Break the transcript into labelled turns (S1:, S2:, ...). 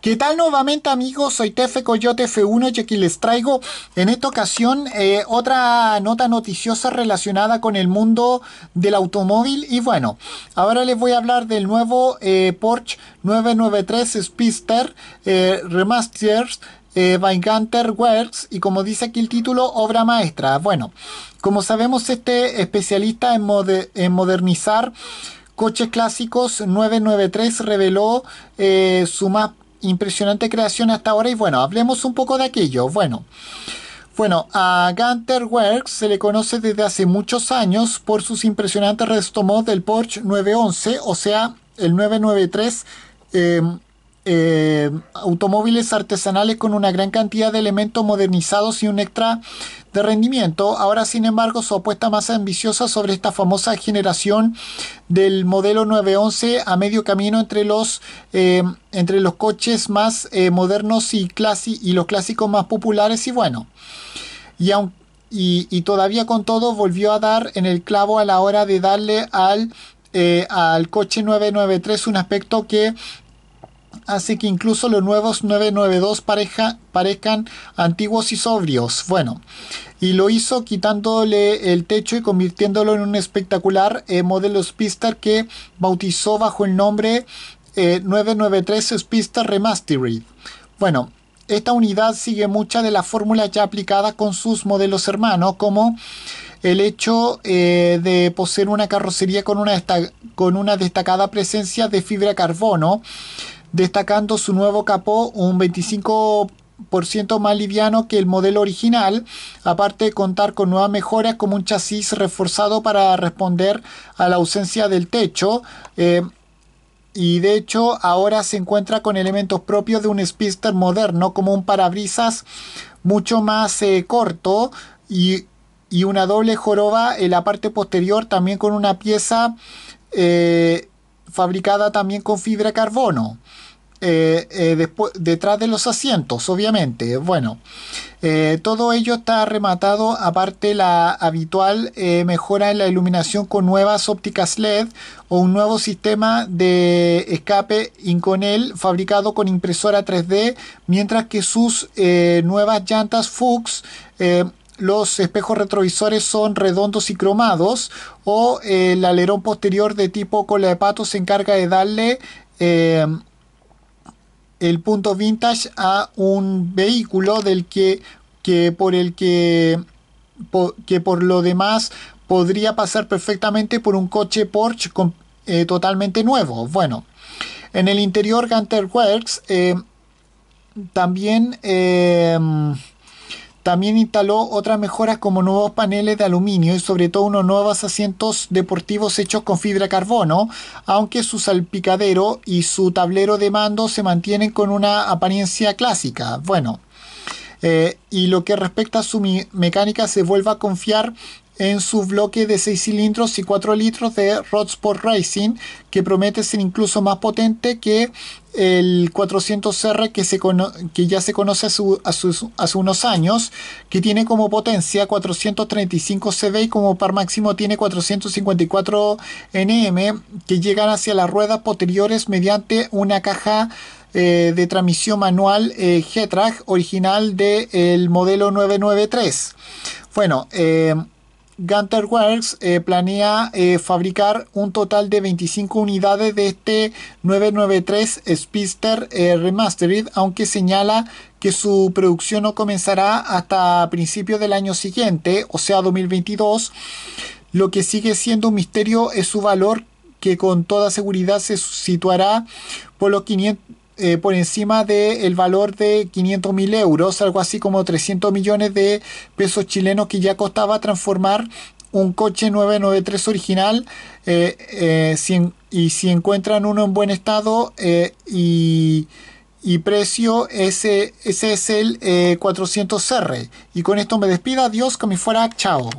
S1: ¿Qué tal nuevamente amigos? Soy Tefe Coyote F1 y aquí les traigo en esta ocasión eh, otra nota noticiosa relacionada con el mundo del automóvil y bueno, ahora les voy a hablar del nuevo eh, Porsche 993 Speedster eh, Remasters eh, by Works y como dice aquí el título, obra maestra. Bueno, como sabemos este especialista en, modernizar coches clásicos 993 reveló eh, su más impresionante creación hasta ahora y bueno, hablemos un poco de aquello. Bueno, bueno, a Gunter Works se le conoce desde hace muchos años por sus impresionantes restomods del Porsche 911, o sea, el 993 eh, automóviles artesanales con una gran cantidad de elementos modernizados y un extra de rendimiento. Ahora, sin embargo, su apuesta más ambiciosa sobre esta famosa generación del modelo 911 a medio camino entre los, eh, entre los coches más eh, modernos y, y los clásicos más populares. Y bueno, y, y todavía con todo volvió a dar en el clavo a la hora de darle al al coche 993 un aspecto que Así que incluso los nuevos 992 parezcan antiguos y sobrios. Bueno, y lo hizo quitándole el techo y convirtiéndolo en un espectacular eh, modelo Spister que bautizó bajo el nombre 993 eh, Spister Remastered. Bueno, esta unidad sigue muchas de las fórmulas ya aplicadas con sus modelos hermanos, como el hecho eh, de poseer una carrocería con una, con una destacada presencia de fibra carbono, destacando su nuevo capó un 25% más liviano que el modelo original, aparte de contar con nuevas mejoras como un chasis reforzado para responder a la ausencia del techo. Eh, y de hecho ahora se encuentra con elementos propios de un speedster moderno como un parabrisas mucho más eh, corto y, una doble joroba en la parte posterior también con una pieza eh, fabricada también con fibra de carbono. Eh, eh, después, detrás de los asientos, obviamente. Bueno, eh, todo ello está rematado, aparte la habitual mejora en la iluminación con nuevas ópticas LED o un nuevo sistema de escape Inconel fabricado con impresora 3D, mientras que sus nuevas llantas Fuchs los espejos retrovisores son redondos y cromados o eh, el alerón posterior de tipo cola de pato se encarga de darle eh, el punto vintage a un vehículo del que, por el que, que por lo demás podría pasar perfectamente por un coche Porsche eh, totalmente nuevo. Bueno, en el interior Gunter Works también también instaló otras mejoras como nuevos paneles de aluminio y sobre todo unos nuevos asientos deportivos hechos con fibra carbono, aunque su salpicadero y su tablero de mando se mantienen con una apariencia clásica. Bueno, eh, y lo que respecta a su mecánica se vuelve a confiar en su bloque de 6 cilindros y 4 litros de Rodsport Racing, que promete ser incluso más potente que el 400R que, se que ya se conoce hace, unos años, que tiene como potencia 435 CV y como par máximo tiene 454 NM, que llegan hacia las ruedas posteriores mediante una caja eh, de transmisión manual eh, original del modelo 993. Bueno, eh, Gunter Works eh, planea eh, fabricar un total de 25 unidades de este 993 Speedster eh, Remastered, aunque señala que su producción no comenzará hasta principios del año siguiente, o sea 2022. Lo que sigue siendo un misterio es su valor, que con toda seguridad se situará por los 500 eh, por encima del valor de 500 mil euros, algo así como 300 millones de pesos chilenos que ya costaba transformar un coche 993 original eh, eh, y si encuentran uno en buen estado y, y, precio ese, ese es el 400R y con esto me despido adiós que me fuera chao